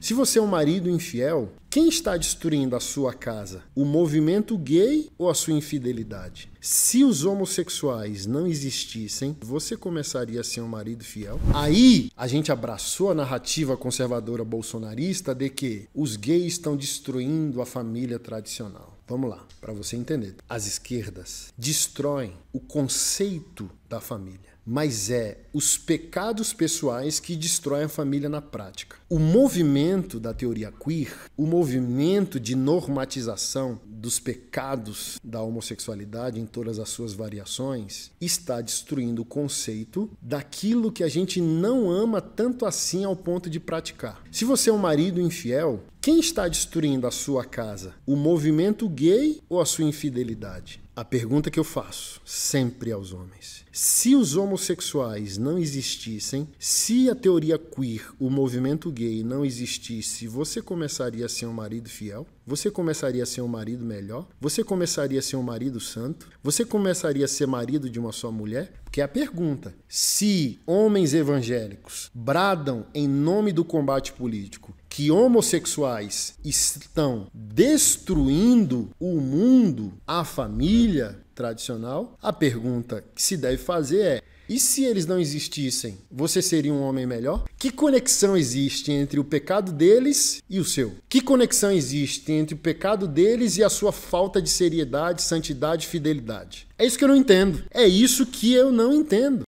Se você é um marido infiel, quem está destruindo a sua casa? O movimento gay ou a sua infidelidade? Se os homossexuais não existissem, você começaria a ser um marido fiel? Aí a gente abraçou a narrativa conservadora bolsonarista de que os gays estão destruindo a família tradicional. Vamos lá, para você entender. As esquerdas destroem o conceito da família mas é os pecados pessoais que destroem a família na prática. O movimento da teoria queer, o movimento de normatização dos pecados da homossexualidade em todas as suas variações, está destruindo o conceito daquilo que a gente não ama tanto assim ao ponto de praticar. Se você é um marido infiel, quem está destruindo a sua casa? O movimento gay ou a sua infidelidade? A pergunta que eu faço sempre aos homens se os homossexuais não existissem, se a teoria queer, o movimento gay não existisse, você começaria a ser um marido fiel? Você começaria a ser um marido melhor? Você começaria a ser um marido santo? Você começaria a ser marido de uma só mulher? Porque é a pergunta: se homens evangélicos bradam em nome do combate político que homossexuais estão destruindo o mundo, a família tradicional, a pergunta que se deve fazer é: e se eles não existissem, você seria um homem melhor? Que conexão existe entre o pecado deles e o seu? Que conexão existe entre o pecado deles e a sua falta de seriedade, santidade, fidelidade? É isso que eu não entendo. É isso que eu não entendo.